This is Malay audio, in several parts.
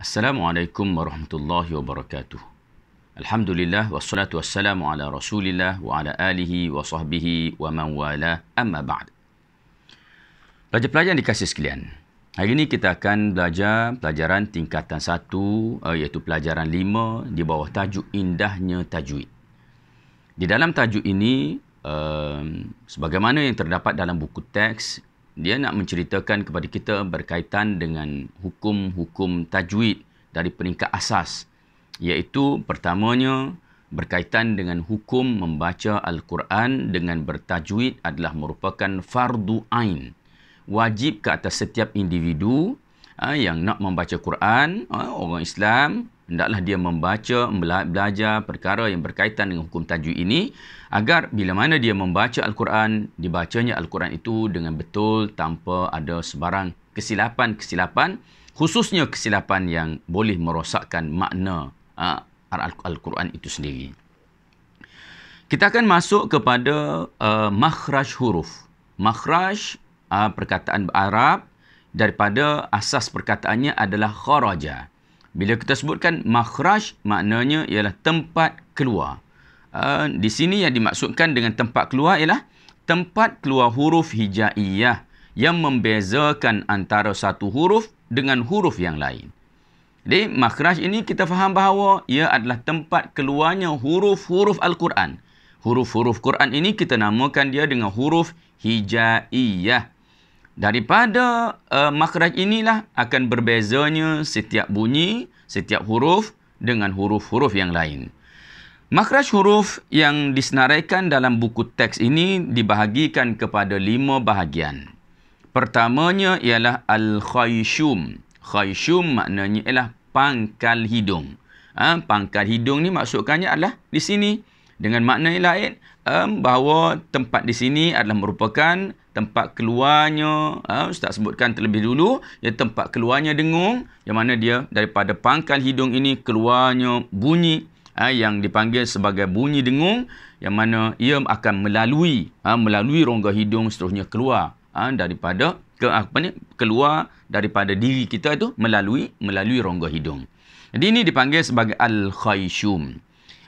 Assalamualaikum warahmatullahi wabarakatuh. Alhamdulillah wassalatu wassalamu ala Rasulillah wa ala alihi wa sahbihi wa man wala amma ba'd. Pelajar-pelajar yang dikasih sekalian. Hari ini kita akan belajar pelajaran tingkatan 1 eh, iaitu pelajaran 5 di bawah tajuk indahnya tajwid. Di dalam tajuk ini Uh, sebagaimana yang terdapat dalam buku teks dia nak menceritakan kepada kita berkaitan dengan hukum-hukum tajwid dari peringkat asas iaitu pertamanya berkaitan dengan hukum membaca al-Quran dengan bertajwid adalah merupakan fardu ain wajib ke atas setiap individu ah, yang nak membaca Quran ah, orang Islam hendaklah dia membaca, belajar perkara yang berkaitan dengan hukum tajwid ini agar bila mana dia membaca Al-Quran, dibacanya Al-Quran itu dengan betul tanpa ada sebarang kesilapan-kesilapan khususnya kesilapan yang boleh merosakkan makna uh, Al-Quran itu sendiri. Kita akan masuk kepada uh, makhraj huruf. Makhraj uh, perkataan Arab daripada asas perkataannya adalah kharaja. Bila kita sebutkan makhraj, maknanya ialah tempat keluar. Uh, di sini yang dimaksudkan dengan tempat keluar ialah tempat keluar huruf hijaiyah yang membezakan antara satu huruf dengan huruf yang lain. Jadi, makhraj ini kita faham bahawa ia adalah tempat keluarnya huruf-huruf Al-Quran. Huruf-huruf Quran ini kita namakan dia dengan huruf hijaiyah. Daripada uh, makhraj inilah akan berbezanya setiap bunyi, setiap huruf dengan huruf-huruf yang lain. Makhraj huruf yang disenaraikan dalam buku teks ini dibahagikan kepada lima bahagian. Pertamanya ialah Al-Khayshum. Khayshum maknanya ialah pangkal hidung. Ha, pangkal hidung ni maksudkannya adalah di sini. Dengan makna yang lain, um, bahawa tempat di sini adalah merupakan tempat keluarnya uh, ustaz sebutkan terlebih dulu ya tempat keluarnya dengung yang mana dia daripada pangkal hidung ini keluarnya bunyi uh, yang dipanggil sebagai bunyi dengung yang mana ia akan melalui uh, melalui rongga hidung seterusnya keluar uh, daripada ke apa ni keluar daripada diri kita itu melalui melalui rongga hidung. Jadi ini dipanggil sebagai al-khayshum.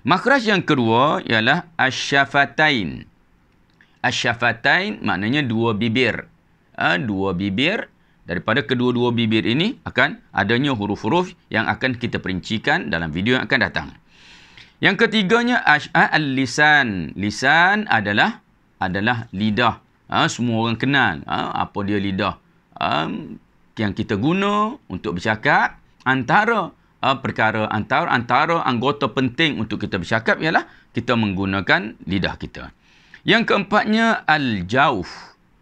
Makhraj yang kedua ialah asyafatain. As asyafatain maknanya dua bibir. Ha, dua bibir daripada kedua-dua bibir ini akan adanya huruf-huruf yang akan kita perincikan dalam video yang akan datang. Yang ketiganya ha, al-lisan. Lisan adalah adalah lidah. Ha, semua orang kenal ha, apa dia lidah. Ha, yang kita guna untuk bercakap antara ha, perkara antara antara anggota penting untuk kita bercakap ialah kita menggunakan lidah kita. Yang keempatnya al jawf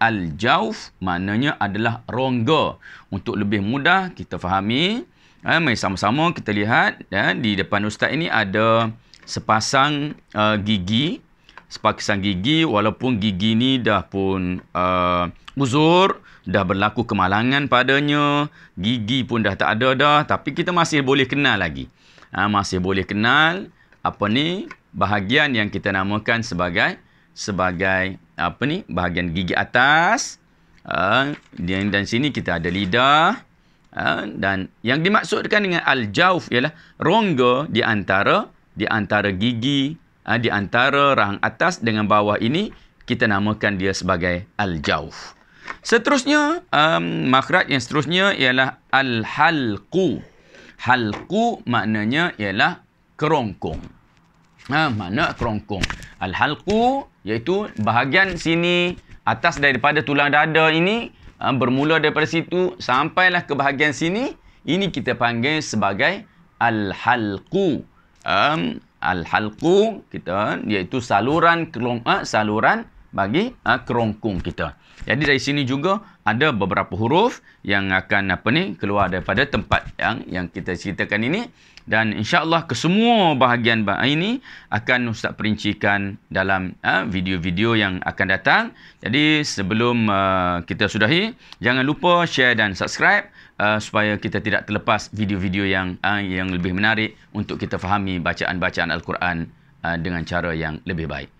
al jawf maknanya adalah rongga. Untuk lebih mudah kita fahami, ha, mari sama-sama kita lihat dan eh, di depan ustaz ini ada sepasang uh, gigi, sepasang gigi walaupun gigi ni dah pun uh, uzur, dah berlaku kemalangan padanya, gigi pun dah tak ada dah tapi kita masih boleh kenal lagi. Ha, masih boleh kenal apa ni bahagian yang kita namakan sebagai sebagai apa ni bahagian gigi atas uh, dan sini kita ada lidah uh, dan yang dimaksudkan dengan al-jauf ialah rongga di antara di antara gigi uh, di antara rahang atas dengan bawah ini kita namakan dia sebagai al-jauf seterusnya um, makhraj yang seterusnya ialah al-halqu halqu maknanya ialah kerongkong ha uh, kerongkong Al-Halqu iaitu bahagian sini atas daripada tulang dada ini ah, bermula daripada situ sampailah ke bahagian sini ini kita panggil sebagai Al-Halqu. Um, Al-Halqu kita iaitu saluran kerong, uh, saluran bagi uh, kerongkong kita. Jadi dari sini juga ada beberapa huruf yang akan apa ni keluar daripada tempat yang yang kita ceritakan ini dan insyaallah kesemua bahagian ini akan ustaz perincikan dalam ha, video-video yang akan datang. Jadi sebelum uh, kita sudahi jangan lupa share dan subscribe uh, supaya kita tidak terlepas video-video yang uh, yang lebih menarik untuk kita fahami bacaan-bacaan al-Quran uh, dengan cara yang lebih baik.